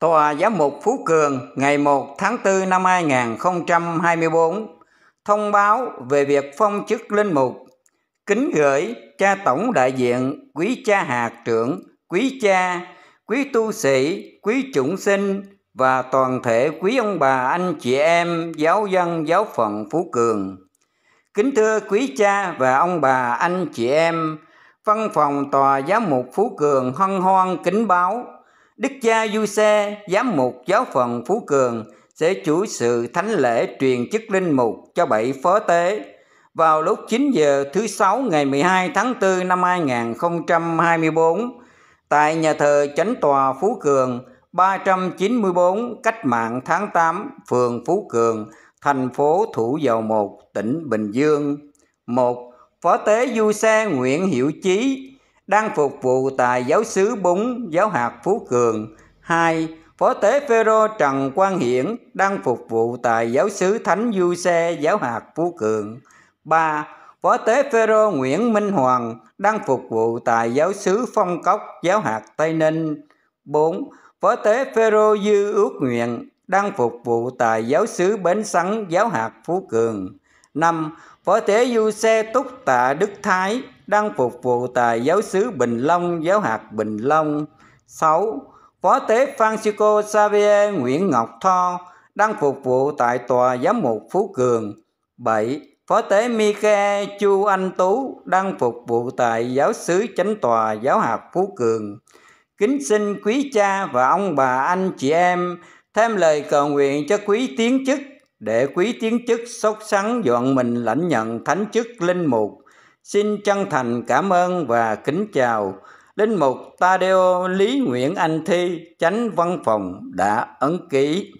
Tòa Giám mục Phú Cường ngày 1 tháng 4 năm 2024 thông báo về việc phong chức linh mục. Kính gửi cha tổng đại diện, quý cha hạt trưởng, quý cha, quý tu sĩ, quý chủng sinh và toàn thể quý ông bà, anh chị em, giáo dân, giáo phận Phú Cường. Kính thưa quý cha và ông bà, anh chị em, Văn phòng Tòa Giám mục Phú Cường hân hoan kính báo Đức cha Du Xe, giám mục giáo phận Phú Cường, sẽ chủ sự thánh lễ truyền chức linh mục cho bảy phó tế vào lúc 9 giờ thứ Sáu ngày 12 tháng 4 năm 2024 tại nhà thờ Chánh Tòa Phú Cường 394 Cách Mạng tháng 8, phường Phú Cường, thành phố Thủ Dầu Một, tỉnh Bình Dương. Một Phó tế Du Xe Nguyễn Hiểu Chí đang phục vụ tại giáo sứ Búng, giáo hạt Phú Cường. 2. Phó tế Phêrô Trần Quang Hiển đang phục vụ tại giáo sứ Thánh Du Xe, giáo hạt Phú Cường. 3. Phó tế Phêrô Nguyễn Minh Hoàng đang phục vụ tại giáo sứ Phong Cốc, giáo hạt Tây Ninh. 4. Phó tế Phêrô Dư Ước Nguyện đang phục vụ tại giáo sứ Bến Sắn, giáo hạt Phú Cường năm phó tế du xe túc tạ Đức Thái đang phục vụ tại giáo xứ Bình Long, giáo hạt Bình Long. sáu Phó tế Francisco Xavier Nguyễn Ngọc Tho đang phục vụ tại Tòa Giám mục Phú Cường. bảy Phó tế Mike Chu Anh Tú đang phục vụ tại giáo xứ Chánh Tòa Giáo hạt Phú Cường. Kính xin quý cha và ông bà anh chị em thêm lời cầu nguyện cho quý tiến chức để quý tiến chức sốc sắng dọn mình lãnh nhận thánh chức linh mục, xin chân thành cảm ơn và kính chào Linh mục Tadeo Lý Nguyễn Anh Thi, chánh văn phòng đã ấn ký.